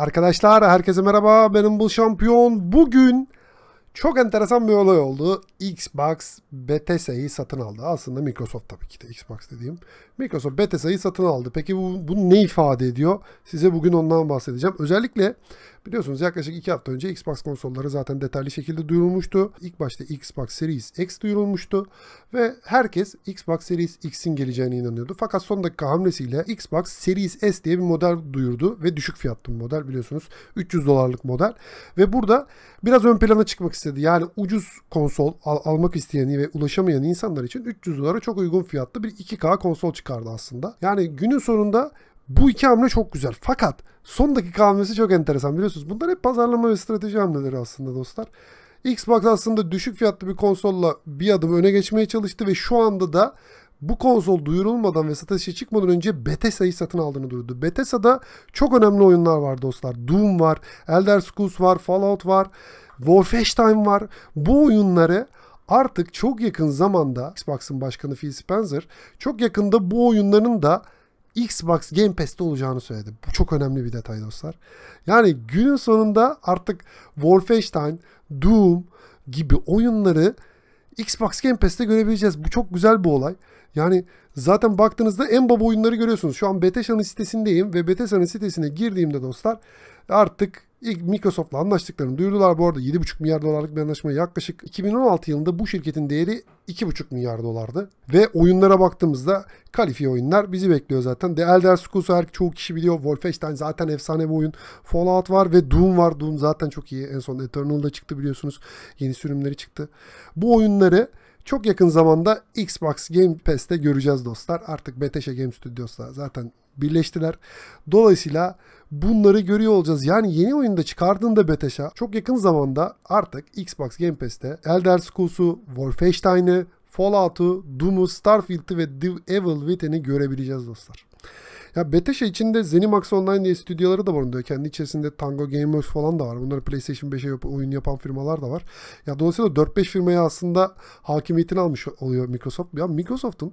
Arkadaşlar herkese merhaba benim bu şampiyon. Bugün çok enteresan bir olay oldu. Xbox Bethesda'yı satın aldı. Aslında Microsoft tabii ki de Xbox dediğim. Microsoft Bethesda'yı satın aldı. Peki bu, bu ne ifade ediyor? Size bugün ondan bahsedeceğim. Özellikle biliyorsunuz yaklaşık 2 hafta önce Xbox konsolları zaten detaylı şekilde duyurulmuştu. İlk başta Xbox Series X duyurulmuştu. Ve herkes Xbox Series X'in geleceğine inanıyordu. Fakat son dakika hamlesiyle Xbox Series S diye bir model duyurdu. Ve düşük fiyatlı bir model biliyorsunuz. 300 dolarlık model. Ve burada biraz ön plana çıkmak istedi. Yani ucuz konsol al, almak isteyen ve ulaşamayan insanlar için 300 dolara çok uygun fiyatlı bir 2K konsol çıkardı aslında. Yani günün sonunda bu iki hamle çok güzel. Fakat son dakika hamlesi çok enteresan biliyorsunuz. Bunlar hep pazarlama ve strateji hamleleri aslında dostlar. Xbox aslında düşük fiyatlı bir konsolla bir adım öne geçmeye çalıştı ve şu anda da bu konsol duyurulmadan ve satışa çıkmadan önce Bethesda'yı satın aldığını duyurdu. Bethesda'da çok önemli oyunlar var dostlar. Doom var, Elder Scrolls var, Fallout var, Wolfenstein var. Bu oyunları artık çok yakın zamanda Xbox'ın başkanı Phil Spencer çok yakında bu oyunların da Xbox Game Pass'te olacağını söyledi. Bu çok önemli bir detay dostlar. Yani günün sonunda artık Wolfenstein, Doom gibi oyunları Xbox Game Pass'te görebileceğiz. Bu çok güzel bir olay. Yani zaten baktığınızda en baba oyunları görüyorsunuz. Şu an Bethesda'nın sitesindeyim ve Bethesda'nın sitesine girdiğimde dostlar artık İlk Microsoft'la anlaştıklarını duyurdular. Bu arada 7,5 milyar dolarlık bir anlaşma yaklaşık 2016 yılında bu şirketin değeri 2,5 milyar dolardı. Ve oyunlara baktığımızda kalifiye oyunlar bizi bekliyor zaten. The Elder Scrolls her çoğu kişi biliyor. Wolfenstein zaten efsane bir oyun. Fallout var ve Doom var. Doom zaten çok iyi. En son Eternal'da çıktı biliyorsunuz. Yeni sürümleri çıktı. Bu oyunları çok yakın zamanda Xbox Game Pass'te göreceğiz dostlar. Artık Bethesda Game Studios'la zaten birleştiler. Dolayısıyla bunları görüyor olacağız. Yani yeni oyunda çıkardığında Bethesda çok yakın zamanda artık Xbox Game Pass'te Elder Scrolls'u, Wolfenstein'ı, Fallout'u, Doom'u, Starfield'i ve The Evil Within'i görebileceğiz dostlar. Ya Bethesda içinde Zenimax Online diye stüdyoları da barındırıyor. Kendi içerisinde Tango Gameworks falan da var. Bunları PlayStation 5'e yap oyun yapan firmalar da var. Ya dolayısıyla 4-5 firmaya aslında hakimiyetini almış oluyor Microsoft. Ya Microsoft'un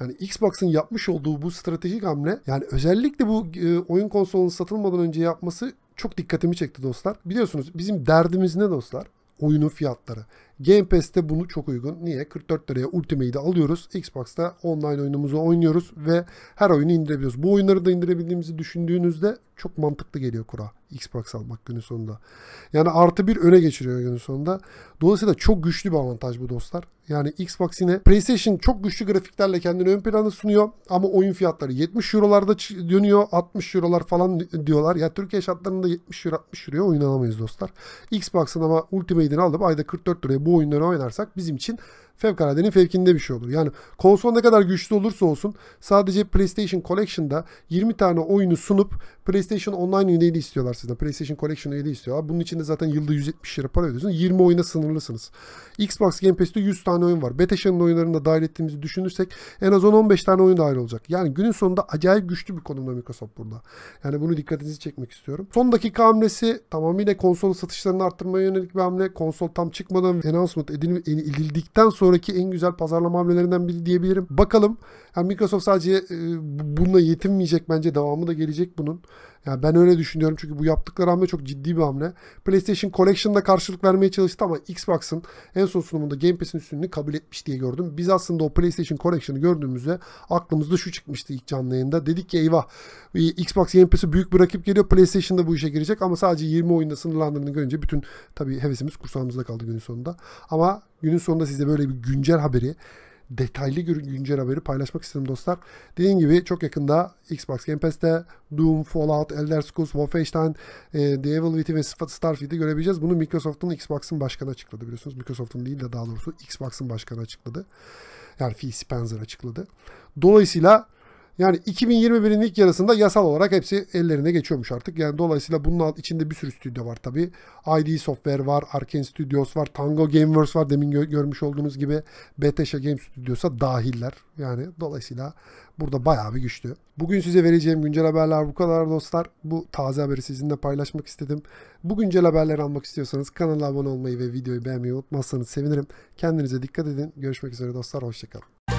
yani Xbox'ın yapmış olduğu bu stratejik hamle yani özellikle bu e, oyun konsolunun satılmadan önce yapması çok dikkatimi çekti dostlar. Biliyorsunuz bizim derdimiz ne dostlar? Oyunun fiyatları. Game Pass'te bunu çok uygun. Niye? 44 liraya Ultimate'i de alıyoruz. Xbox'ta online oyunumuzu oynuyoruz ve her oyunu indirebiliyoruz. Bu oyunları da indirebildiğimizi düşündüğünüzde çok mantıklı geliyor kura. Xbox almak günün sonunda. Yani artı bir öne geçiriyor günün sonunda. Dolayısıyla çok güçlü bir avantaj bu dostlar. Yani Xbox yine PlayStation çok güçlü grafiklerle kendini ön plana sunuyor. Ama oyun fiyatları 70 Euro'larda dönüyor. 60 Euro'lar falan diyorlar. Ya Türkiye şartlarında 70 Euro 60 Euro'ya oyun alamayız dostlar. Xbox'ın ama Ultimate'ini aldım ayda 44 liraya bu oyunları oynarsak bizim için fevkaladenin fevkinde bir şey olur. Yani konsol ne kadar güçlü olursa olsun sadece PlayStation Collection'da 20 tane oyunu sunup PlayStation Online üyeliği istiyorlar sizden. PlayStation Collection üyeliği istiyorlar. Bunun için de zaten yılda 170 lira para ödüyorsunuz. 20 oyuna sınırlısınız. Xbox Game Pass'te 100 tane oyun var. Bethesda'nın oyunlarını da dahil ettiğimizi düşünürsek en az 10-15 tane oyun dahil olacak. Yani günün sonunda acayip güçlü bir konumda Microsoft burada. Yani bunu dikkatinizi çekmek istiyorum. Son dakika hamlesi tamamıyla konsol satışlarını arttırmaya yönelik bir hamle. Konsol tam çıkmadan announcement edildikten sonra sonraki en güzel pazarlama hamlelerinden biri diyebilirim. Bakalım. Yani Microsoft sadece e, bununla yetinmeyecek bence. Devamı da gelecek bunun. Yani ben öyle düşünüyorum çünkü bu yaptıkları hamle çok ciddi bir hamle. PlayStation Collection'da karşılık vermeye çalıştı ama Xbox'ın en son sunumunda Game Pass'in üstünlüğünü kabul etmiş diye gördüm. Biz aslında o PlayStation Collection'ı gördüğümüzde aklımızda şu çıkmıştı ilk canlı yayında. Dedik ki eyvah e, Xbox Game Pass'i büyük bırakıp geliyor. PlayStation'da bu işe girecek ama sadece 20 oyunda sınırlandığını görünce bütün tabii hevesimiz kursağımızda kaldı günün sonunda. Ama günün sonunda size böyle bir güncel haberi detaylı güncel haberi paylaşmak istedim dostlar. Dediğim gibi çok yakında Xbox Game Pass'te Doom, Fallout, Elder Scrolls, Wolfenstein, e, The Evil Within ve Starfield'i görebileceğiz. Bunu Microsoft'un Xbox'ın başkanı açıkladı biliyorsunuz. Microsoft'un değil de daha doğrusu Xbox'ın başkanı açıkladı. Yani Phil Spencer açıkladı. Dolayısıyla yani 2021'in ilk yarısında yasal olarak hepsi ellerine geçiyormuş artık. Yani dolayısıyla bunun alt, içinde bir sürü stüdyo var tabi, ID Software var, Arkane Studios var, Tango Gameworks var. Demin gö- görmüş olduğunuz gibi Bethesda Game Studios'a dahiller. Yani dolayısıyla burada bayağı bir güçlü. Bugün size vereceğim güncel haberler bu kadar dostlar. Bu taze haberi sizinle paylaşmak istedim. Bu güncel haberleri almak istiyorsanız kanala abone olmayı ve videoyu beğenmeyi unutmazsanız sevinirim. Kendinize dikkat edin. Görüşmek üzere dostlar. Hoşçakalın.